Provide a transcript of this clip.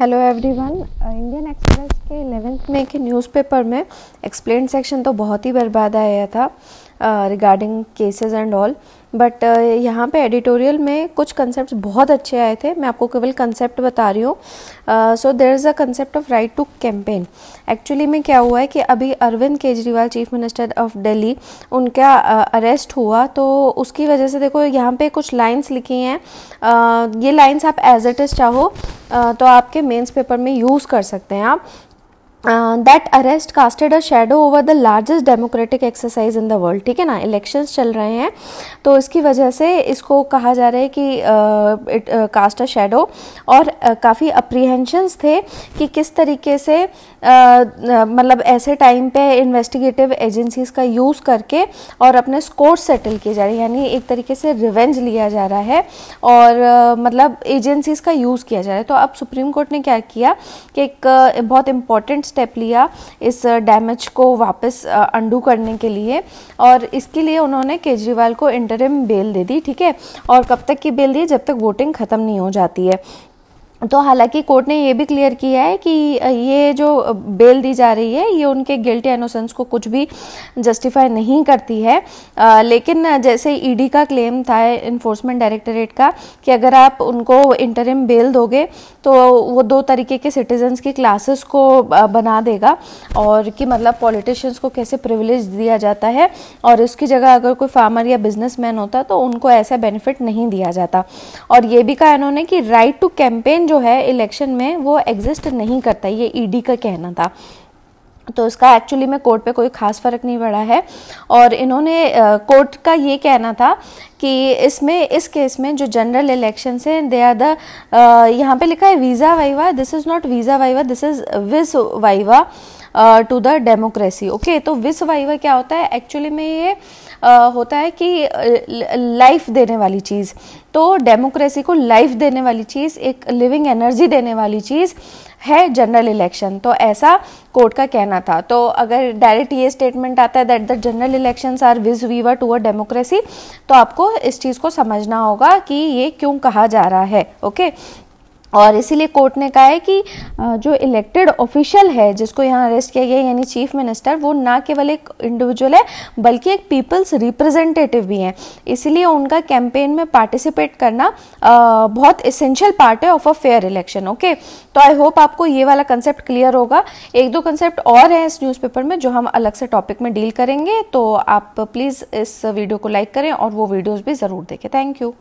hello everyone Indian Express के eleventh में के न्यूज़पेपर में एक्सप्लेन सेक्शन तो बहुत ही बर्बाद आया था regarding cases and all but यहाँ पे एडिटोरियल में कुछ कंसेप्ट बहुत अच्छे आए थे मैं आपको केवल कंसेप्ट बता रही हूँ so there is a concept of right to campaign actually में क्या हुआ है कि अभी Arvind Kejriwal chief minister of Delhi उनका अरेस्ट uh, हुआ तो उसकी वजह से देखो यहाँ पे कुछ लाइंस लिखी हैं uh, ये लाइंस आप एज इट इज़ चाहो तो आपके मेंस पेपर में यूज़ कर सकते हैं आप Uh, that arrest casted a shadow over the largest democratic exercise in the world ठीक है ना elections चल रहे हैं तो इसकी वजह से इसको कहा जा रहा है कि इट कास्ट अ शेडो और uh, काफ़ी अप्रीहेंशंस थे कि किस तरीके से uh, uh, मतलब ऐसे टाइम पे इन्वेस्टिगेटिव एजेंसीज का यूज़ करके और अपने स्कोर सेटल किए जा रहे हैं यानी एक तरीके से रिवेंज लिया जा रहा है और uh, मतलब एजेंसीज का यूज़ किया जा रहा है तो अब सुप्रीम कोर्ट ने क्या किया कि एक uh, बहुत इंपॉर्टेंट स्टेप लिया इस डैमेज को वापस अंडू करने के लिए और इसके लिए उन्होंने केजरीवाल को इंटरिम बेल दे दी ठीक है और कब तक की बेल दी जब तक वोटिंग ख़त्म नहीं हो जाती है तो हालांकि कोर्ट ने ये भी क्लियर किया है कि ये जो बेल दी जा रही है ये उनके गिल्टी एनोसेंस को कुछ भी जस्टिफाई नहीं करती है आ, लेकिन जैसे ईडी e का क्लेम था इन्फोर्समेंट डायरेक्टरेट का कि अगर आप उनको इंटरिम बेल दोगे तो वो दो तरीके के सिटीजन्स की क्लासेस को बना देगा और कि मतलब पॉलिटिशियंस को कैसे प्रिविलेज दिया जाता है और उसकी जगह अगर कोई फार्मर या बिजनेसमैन होता तो उनको ऐसा बेनिफिट नहीं दिया जाता और ये भी कहा इन्होंने कि राइट टू कैंपेन जो है इलेक्शन में वो एग्जिस्ट नहीं करता ये ईडी e का कहना था तो इसका एक्चुअली में कोर्ट पे कोई खास फ़र्क नहीं पड़ा है और इन्होंने कोर्ट uh, का ये कहना था कि इसमें इस केस में जो जनरल इलेक्शन से दे आर द यहाँ पे लिखा है visa viva this is not visa viva this is vis viva to the democracy okay तो विस वाइव क्या होता है एक्चुअली में ये होता है कि लाइफ देने वाली चीज़ तो डेमोक्रेसी को लाइफ देने वाली चीज़ एक लिविंग एनर्जी देने वाली चीज़ है जनरल इलेक्शन तो ऐसा कोर्ट का कहना था तो अगर डायरेक्ट ये स्टेटमेंट आता है that the general elections are vis weaver to a democracy तो आपको इस चीज़ को समझना होगा कि ये क्यों कहा जा रहा है ओके और इसीलिए कोर्ट ने कहा है कि जो इलेक्टेड ऑफिशियल है जिसको यहाँ अरेस्ट किया गया यानी चीफ मिनिस्टर वो ना केवल एक इंडिविजुअल है बल्कि एक पीपल्स रिप्रेजेंटेटिव भी हैं इसीलिए उनका कैंपेन में पार्टिसिपेट करना बहुत इसेंशियल पार्ट है of a fair election okay तो आई होप आपको ये वाला कंसेप्ट क्लियर होगा एक दो कंसेप्ट और हैं इस न्यूज़पेपर में जो हम अलग से टॉपिक में डील करेंगे तो आप प्लीज़ इस वीडियो को लाइक करें और वो वीडियोज़ भी ज़रूर देखें थैंक यू